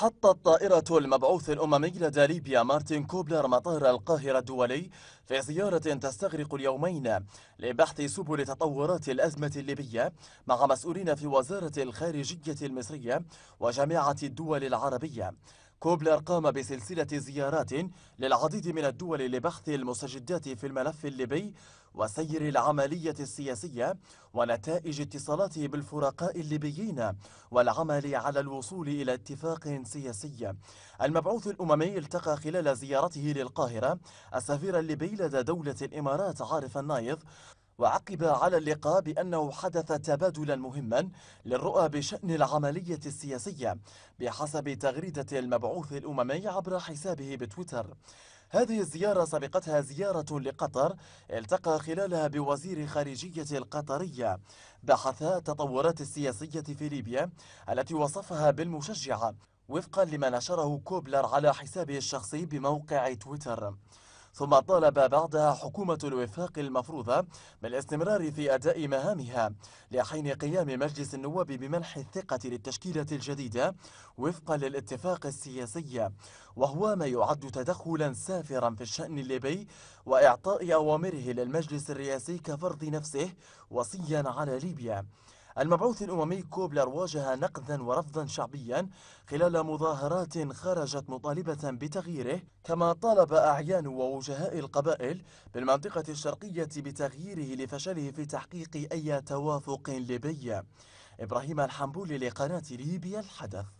حطت طائرة المبعوث الأممي لدى ليبيا مارتن كوبلر مطار القاهرة الدولي في زيارة تستغرق اليومين لبحث سبل تطورات الأزمة الليبية مع مسؤولين في وزارة الخارجية المصرية وجامعة الدول العربية كوبلر قام بسلسلة زيارات للعديد من الدول لبحث المستجدات في الملف الليبي وسير العملية السياسية ونتائج اتصالاته بالفرقاء الليبيين والعمل على الوصول إلى اتفاق سياسي المبعوث الأممي التقى خلال زيارته للقاهرة السفير الليبي لدى دولة الإمارات عارف النايض وعقب على اللقاء بأنه حدث تبادلا مهما للرؤى بشأن العملية السياسية بحسب تغريدة المبعوث الأممي عبر حسابه بتويتر هذه الزيارة سبقتها زيارة لقطر التقى خلالها بوزير خارجية القطرية بحثا التطورات السياسية في ليبيا التي وصفها بالمشجعة وفقا لما نشره كوبلر على حسابه الشخصي بموقع تويتر ثم طالب بعدها حكومة الوفاق المفروضة بالاستمرار في أداء مهامها لحين قيام مجلس النواب بمنح الثقة للتشكيلة الجديدة وفقا للاتفاق السياسي وهو ما يعد تدخلا سافرا في الشأن الليبي وإعطاء أوامره للمجلس الرئاسي كفرض نفسه وصيا على ليبيا المبعوث الأممي كوبلر واجه نقدا ورفضا شعبيا خلال مظاهرات خرجت مطالبة بتغييره كما طالب أعيان ووجهاء القبائل بالمنطقة الشرقية بتغييره لفشله في تحقيق أي توافق ليبي إبراهيم الحنبولي لقناة ليبيا الحدث